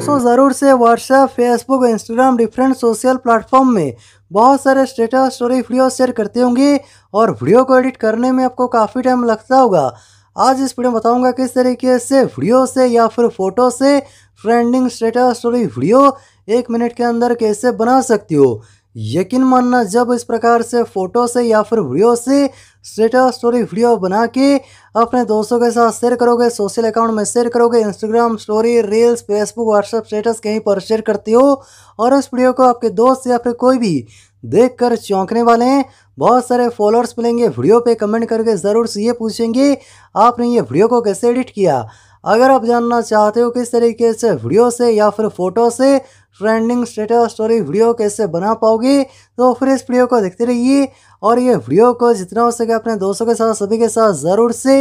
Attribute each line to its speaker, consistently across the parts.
Speaker 1: दोस्तों ज़रूर से WhatsApp Facebook Instagram different social platform में बहुत सारे स्टेटस स्टोरी वीडियो शेयर करते होंगे और वीडियो को एडिट करने में आपको काफ़ी टाइम लगता होगा आज इस वीडियो में बताऊंगा किस तरीके से वीडियो से या फिर फोटो से ट्रेंडिंग स्टेटस स्टोरी वीडियो एक मिनट के अंदर कैसे बना सकती हो यकीन मानना जब इस प्रकार से फ़ोटो से या फिर वीडियो से स्टेटस स्टोरी वीडियो बना के अपने दोस्तों के साथ शेयर करोगे सोशल अकाउंट में शेयर करोगे Instagram story reels Facebook WhatsApp status कहीं पर शेयर करते हो और इस वीडियो को आपके दोस्त या फिर कोई भी देख कर चौंकने वाले हैं बहुत सारे फॉलोअर्स मिलेंगे वीडियो पे कमेंट करके ज़रूर से ये पूछेंगे आपने ये वीडियो को कैसे एडिट किया अगर आप जानना चाहते हो किस तरीके से वीडियो से या फिर फोटो से ट्रेंडिंग स्टेटस और वीडियो कैसे बना पाओगे तो फिर इस वीडियो को देखते रहिए और ये वीडियो को जितना हो सके अपने दोस्तों के साथ सभी के साथ ज़रूर से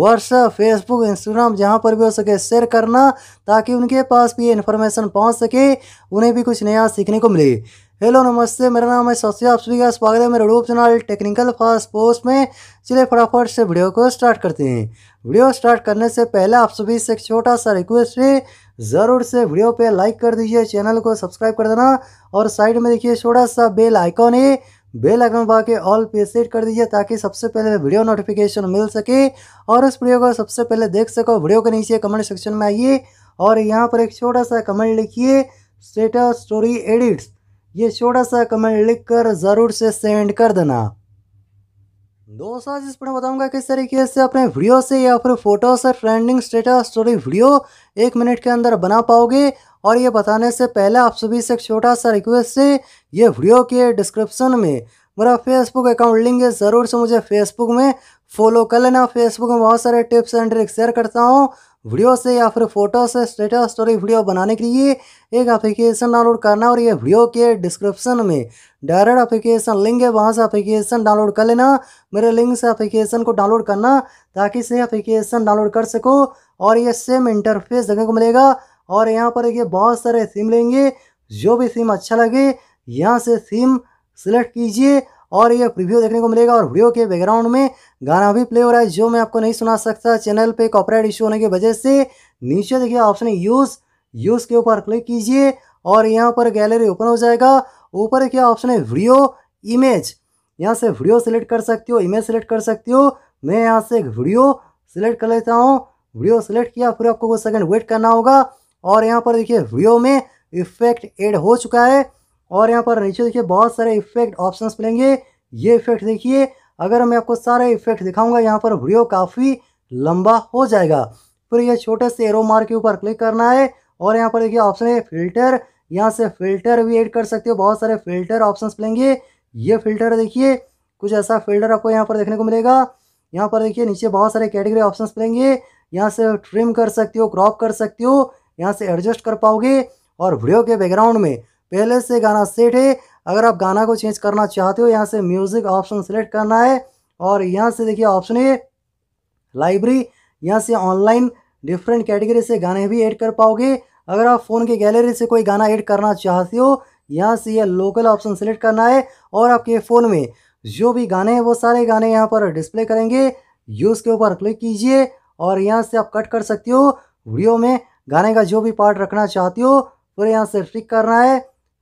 Speaker 1: व्हाट्सअप फेसबुक इंस्टाग्राम जहाँ पर भी हो सके शेयर करना ताकि उनके पास भी ये इन्फॉर्मेशन पहुँच सके उन्हें भी कुछ नया सीखने को मिले हेलो नमस्ते मेरा नाम है सौसिया आप सभी का स्वागत है मेरे YouTube channel technical fast post में चलिए फटाफट से वीडियो को स्टार्ट करते हैं वीडियो स्टार्ट करने से पहले आप सभी से एक छोटा सा रिक्वेस्ट है ज़रूर से वीडियो पे लाइक कर दीजिए चैनल को सब्सक्राइब कर देना और साइड में देखिए छोटा सा बेल आइकॉन है बेल आइकन बा के ऑल पे सेट कर दीजिए ताकि सबसे पहले वीडियो नोटिफिकेशन मिल सके और उस वीडियो को सबसे पहले देख सको वीडियो के नीचे कमेंट सेक्शन में आइए और यहाँ पर एक छोटा सा कमेंट लिखिए स्टेटस स्टोरी एडिट्स ये छोटा सा कमेंट लिख कर ज़रूर से सेंड कर देना दोस्तों आज इस पर बताऊंगा किस तरीके से अपने वीडियो से या फिर फोटो से ट्रेंडिंग स्टेटस स्टोरी वीडियो एक मिनट के अंदर बना पाओगे और ये बताने से पहले आप सभी से एक छोटा सा रिक्वेस्ट है ये वीडियो के डिस्क्रिप्शन में मेरा फेसबुक अकाउंट लिंक है ज़रूर से मुझे फेसबुक में फॉलो कर लेना फेसबुक में बहुत सारे टिप्स एंड ट्रिक्स शेयर करता हूँ वीडियो से या फिर फोटो से स्टेटस स्टोरी वीडियो बनाने के लिए एक एप्लीकेशन डाउनलोड करना और ये वीडियो के डिस्क्रिप्शन में डायरेक्ट एप्लीकेशन लिंक है वहाँ से एप्लीकेशन डाउनलोड कर लेना मेरे लिंक से एप्लीकेशन को डाउनलोड करना ताकि से एप्लीकेशन डाउनलोड कर सको और ये सेम इंटरफेस देखने को मिलेगा और यहाँ पर ये बहुत सारे सिम लेंगे जो भी सिम अच्छा लगे यहाँ से सिम सेलेक्ट कीजिए और ये प्रीव्यू देखने को मिलेगा और वीडियो के बैकग्राउंड में गाना भी प्ले हो रहा है जो मैं आपको नहीं सुना सकता चैनल पे कॉपरेट इशू होने की वजह से नीचे देखिए ऑप्शन यूज़ यूज़ के ऊपर क्लिक कीजिए और यहाँ पर गैलरी ओपन हो जाएगा ऊपर क्या ऑप्शन है वीडियो इमेज यहाँ से वीडियो सेलेक्ट कर सकती हो इमेज सेलेक्ट कर सकती हो मैं यहाँ से एक वीडियो सेलेक्ट कर लेता हूँ वीडियो सेलेक्ट किया फिर आपको कुछ सेकंड वेट करना होगा और यहाँ पर देखिए वीडियो में इफेक्ट एड हो चुका है और यहाँ पर नीचे देखिए बहुत सारे इफेक्ट ऑप्शंस मिलेंगे ये इफेक्ट देखिए अगर मैं आपको सारे इफेक्ट दिखाऊंगा यहाँ पर वीडियो काफ़ी लंबा हो जाएगा फिर ये छोटे से एरो मार्क के ऊपर क्लिक करना है और यहाँ पर देखिए ऑप्शन है फिल्टर यहाँ से फिल्टर भी ऐड कर सकते हो बहुत सारे फिल्टर ऑप्शंस मिलेंगे ये फिल्टर देखिए कुछ ऐसा फिल्टर आपको यहाँ पर देखने को मिलेगा यहाँ पर देखिए नीचे बहुत सारे कैटेगरी ऑप्शंस मिलेंगे यहाँ से ट्रिम कर सकते हो क्रॉप कर सकते हो यहाँ से एडजस्ट कर पाओगे और वीडियो के बैकग्राउंड में पहले से गाना सेट है अगर आप गाना को चेंज करना चाहते हो यहाँ से म्यूज़िक ऑप्शन सेलेक्ट करना है और यहाँ से देखिए ऑप्शन है लाइब्रेरी यहाँ से ऑनलाइन डिफरेंट कैटेगरी से गाने भी ऐड कर पाओगे अगर आप फ़ोन की गैलरी से कोई गाना ऐड करना चाहते हो यहाँ से यह लोकल ऑप्शन सेलेक्ट करना है और आपके फ़ोन में जो भी गाने हैं वो सारे गाने यहाँ पर डिस्प्ले करेंगे यूज़ के ऊपर क्लिक कीजिए और यहाँ से आप कट कर सकते हो वीडियो में गाने का जो भी पार्ट रखना चाहते हो पूरे यहाँ से टिक करना है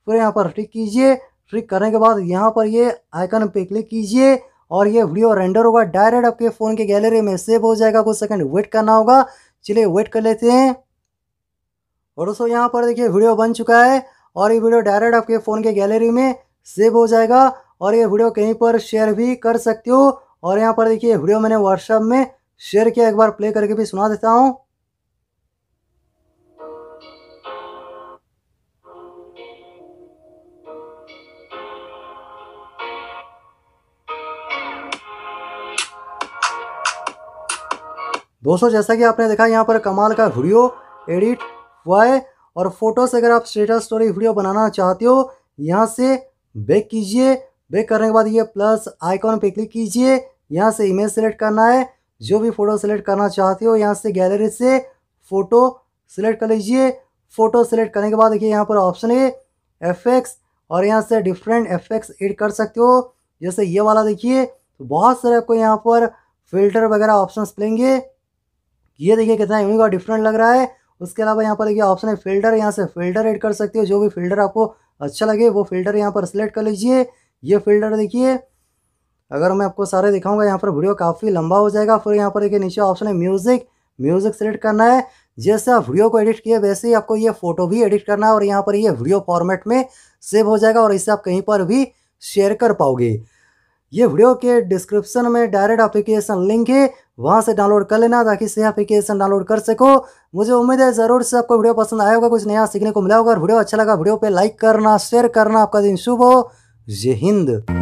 Speaker 1: फिर यहाँ पर क्लिक कीजिए क्लिक करने के बाद यहाँ पर ये आइकन पे क्लिक कीजिए और ये वीडियो रेंडर होगा डायरेक्ट आपके फ़ोन के गैलरी में सेव हो जाएगा कुछ सेकंड वेट करना होगा चलिए वेट कर लेते हैं और दोस्तों यहाँ पर देखिए वीडियो बन चुका है और ये वीडियो डायरेक्ट आपके फ़ोन के गैलरी में सेव हो जाएगा और ये वीडियो कहीं पर शेयर भी कर सकते हो और यहाँ पर देखिए वीडियो मैंने व्हाट्सएप में शेयर किया एक बार प्ले करके भी सुना देता हूँ दोस्तों जैसा कि आपने देखा यहाँ पर कमाल का वीडियो एडिट हुआ है और फोटो से अगर आप स्टेटस स्टोरी वीडियो बनाना चाहते हो यहाँ से बेक कीजिए बेक करने के बाद ये प्लस आइकॉन पे क्लिक कीजिए यहाँ से इमेज सेलेक्ट करना है जो भी फ़ोटो सेलेक्ट करना चाहते हो यहाँ से गैलरी से फ़ोटो सेलेक्ट कर लीजिए फ़ोटो सेलेक्ट करने के बाद देखिए यहाँ पर ऑप्शन है एफेक्स और यहाँ से डिफरेंट एफेक्ट्स एड कर सकते हो जैसे ये वाला देखिए तो बहुत सारे आपको यहाँ पर फिल्टर वगैरह ऑप्शंस मिलेंगे ये देखिए कितना यूनिक और डिफरेंट लग रहा है उसके अलावा यहाँ पर देखिए ऑप्शन है फिल्टर यहाँ से फिल्टर एड कर सकते हो जो भी फिल्टर आपको अच्छा लगे वो फिल्टर यहाँ पर सिलेक्ट कर लीजिए ये फिल्टर देखिए अगर मैं आपको सारे दिखाऊंगा यहाँ पर वीडियो काफ़ी लंबा हो जाएगा फिर यहाँ पर देखिए नीचे ऑप्शन है म्यूज़िक म्यूज़िक सेलेक्ट करना है जैसे आप वीडियो को एडिट किए वैसे ही आपको ये फ़ोटो भी एडिट करना है और यहाँ पर ये वीडियो फॉर्मेट में सेव हो जाएगा और इसे आप कहीं पर भी शेयर कर पाओगे ये वीडियो के डिस्क्रिप्शन में डायरेक्ट एप्लीकेशन लिंक है वहाँ से डाउनलोड कर लेना ताकि से एप्लीकेशन डाउनलोड कर सको मुझे उम्मीद है ज़रूर से आपको वीडियो पसंद आया होगा कुछ नया सीखने को मिला होगा और वीडियो अच्छा लगा वीडियो पे लाइक करना शेयर करना आपका दिन शुभ हो जय हिंद